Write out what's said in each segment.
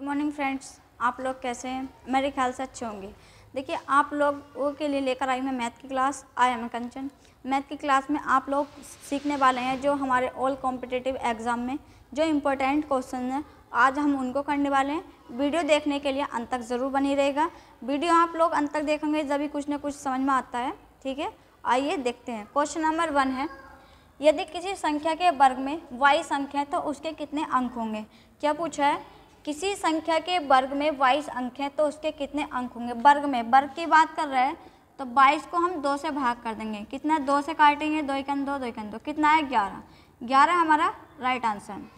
good morning friends आप लोग कैसे हैं मेरे ख्याल से अच्छे होंगे देखिए आप लोगों के लिए लेकर आई मैं मैथ की class I am Kanchan math की क्लास में आप लोग सीखने वाले हैं जो हमारे ऑल कॉम्पिटेटिव एग्ज़ाम में जो इम्पोर्टेंट क्वेश्चन हैं आज हम उनको करने वाले हैं वीडियो देखने के लिए अंत तक ज़रूर बनी रहेगा वीडियो आप लोग अंत तक देखेंगे जब भी कुछ ना कुछ समझ में आता है ठीक है आइए देखते हैं क्वेश्चन नंबर वन है यदि किसी संख्या के वर्ग में वाई संख्या है तो उसके कितने अंक होंगे क्या पूछा है किसी संख्या के वर्ग में बाईस अंक हैं तो उसके कितने अंक होंगे वर्ग में वर्ग की बात कर रहे हैं तो बाईस को हम दो से भाग कर देंगे कितना दो से काटेंगे दो इकन दो दो इकन दो कितना है ग्यारह ग्यारह हमारा राइट आंसर है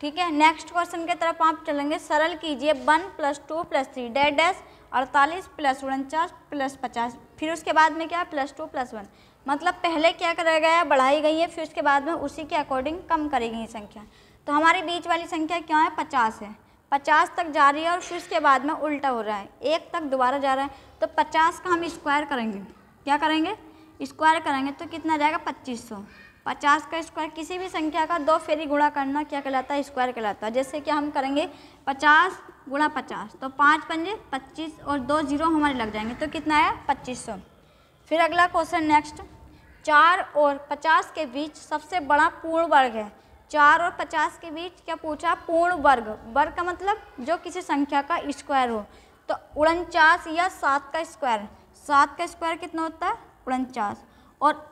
ठीक है नेक्स्ट क्वेश्चन की तरफ आप चलेंगे सरल कीजिए one plus two plus three डेड डैस अड़तालीस प्लस उनचास प्लस पचास फिर उसके बाद में क्या है प्लस टू प्लस वन मतलब पहले क्या कराया गया है बढ़ाई गई है फिर उसके बाद में उसी के अकॉर्डिंग कम करी गई संख्या तो हमारे बीच वाली संख्या क्या है पचास है पचास तक जा रही है और फिर उसके बाद में उल्टा हो रहा है एक तक दोबारा जा रहा है तो पचास का हम स्क्वायर करेंगे क्या करेंगे स्क्वायर करेंगे तो कितना जाएगा पच्चीस सौ पचास का स्क्वायर किसी भी संख्या का दो फेरी गुणा करना क्या कहलाता है स्क्वायर कहलाता है जैसे कि हम करेंगे पचास गुणा पचास तो पाँच पंजे पच्चीस और दो जीरो हमारे लग जाएंगे तो कितना आया पच्चीस सौ फिर अगला क्वेश्चन नेक्स्ट चार और पचास के बीच सबसे बड़ा पूर्ण वर्ग है चार और पचास के बीच क्या पूछा पूर्ण वर्ग वर्ग का मतलब जो किसी संख्या का स्क्वायर हो तो उनचास या सात का स्क्वायर सात का स्क्वायर कितना होता है उनचास और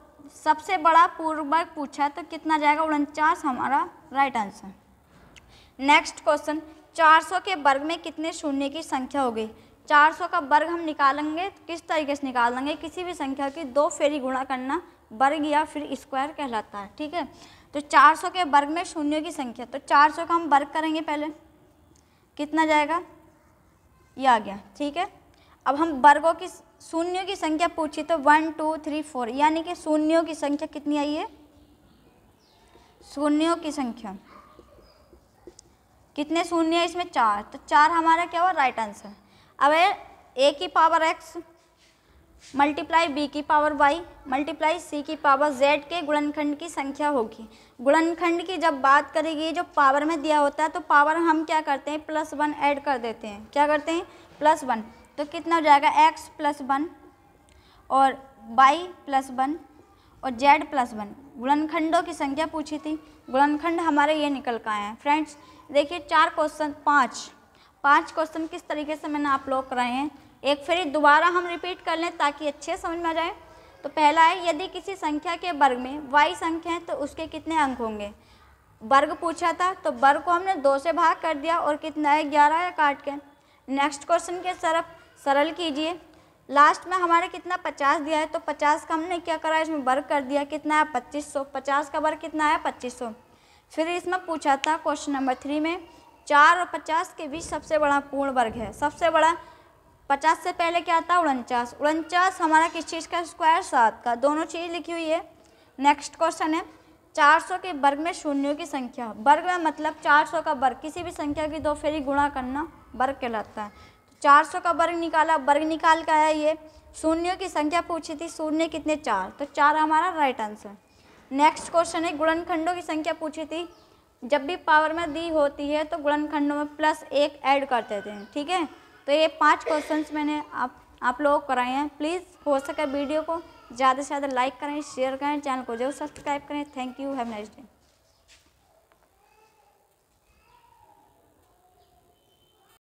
सबसे बड़ा पूर्ण वर्ग पूछा है तो कितना जाएगा उनचास हमारा राइट आंसर नेक्स्ट क्वेश्चन 400 के वर्ग में कितने शून्य की संख्या होगी 400 का वर्ग हम निकालेंगे तो किस तरीके से निकालेंगे किसी भी संख्या की दो फेरी गुणा करना वर्ग या फिर स्क्वायर कहलाता है ठीक है तो 400 के वर्ग में शून्यों की संख्या तो 400 का हम वर्ग करेंगे पहले कितना जाएगा ये आ गया ठीक है अब हम वर्गों की शून्यों की संख्या पूछी तो वन टू थ्री फोर यानी कि शून्यों की संख्या कितनी आई है शून्यों की संख्या कितने शून्य है इसमें चार तो चार हमारा क्या हुआ राइट आंसर अब ए की पावर एक्स मल्टीप्लाई बी की पावर वाई मल्टीप्लाई सी की पावर जेड के गुणनखंड की संख्या होगी गुणनखंड की जब बात करेगी जो पावर में दिया होता है तो पावर हम क्या करते हैं प्लस वन ऐड कर देते हैं क्या करते हैं प्लस वन तो कितना हो जाएगा एक्स प्लस वन और वाई प्लस वन और जेड प्लस वन गुणनखंडों की संख्या पूछी थी गुणनखंड हमारे ये निकल का आए हैं फ्रेंड्स देखिए चार क्वेश्चन पाँच पाँच क्वेश्चन किस तरीके से मैंने आप लोग कराए हैं एक फिर दोबारा हम रिपीट कर लें ताकि अच्छे समझ में आ जाए तो पहला है यदि किसी संख्या के वर्ग में वाई संख्या है तो उसके कितने अंक होंगे वर्ग पूछा था तो वर्ग को हमने दो से भाग कर दिया और कितना है ग्यारह या काट के नेक्स्ट क्वेश्चन के तरफ सरल कीजिए लास्ट में हमारे कितना पचास दिया है तो पचास का हमने क्या करा इसमें वर्ग कर दिया कितना है पच्चीस सौ पचास का वर्ग कितना है पच्चीस सौ फिर इसमें पूछा था क्वेश्चन नंबर थ्री में चार और पचास के बीच सबसे बड़ा पूर्ण वर्ग है सबसे बड़ा पचास से पहले क्या आता है उनचास उनचास हमारा किस चीज़ का स्क्वायर सात का दोनों चीज़ लिखी हुई है नेक्स्ट क्वेश्चन है 400 के वर्ग में शून्यों की संख्या वर्ग में मतलब 400 का वर्ग किसी भी संख्या की दो फेरी गुणा करना वर्ग कहलाता है तो 400 का वर्ग निकाला वर्ग निकाल का है ये शून्यों की संख्या पूछी थी शून्य कितने चार तो चार हमारा राइट आंसर नेक्स्ट क्वेश्चन है गुणनखंडों की संख्या पूछी थी जब भी पावर में दी होती है तो गुणनखंडों में प्लस एक ऐड करते थे ठीक है तो ये पांच क्वेश्चंस मैंने आप आप लोगों को कराए हैं प्लीज़ हो सके वीडियो को ज़्यादा से ज़्यादा लाइक करें शेयर करें चैनल को जरूर सब्सक्राइब करें thank you have nice day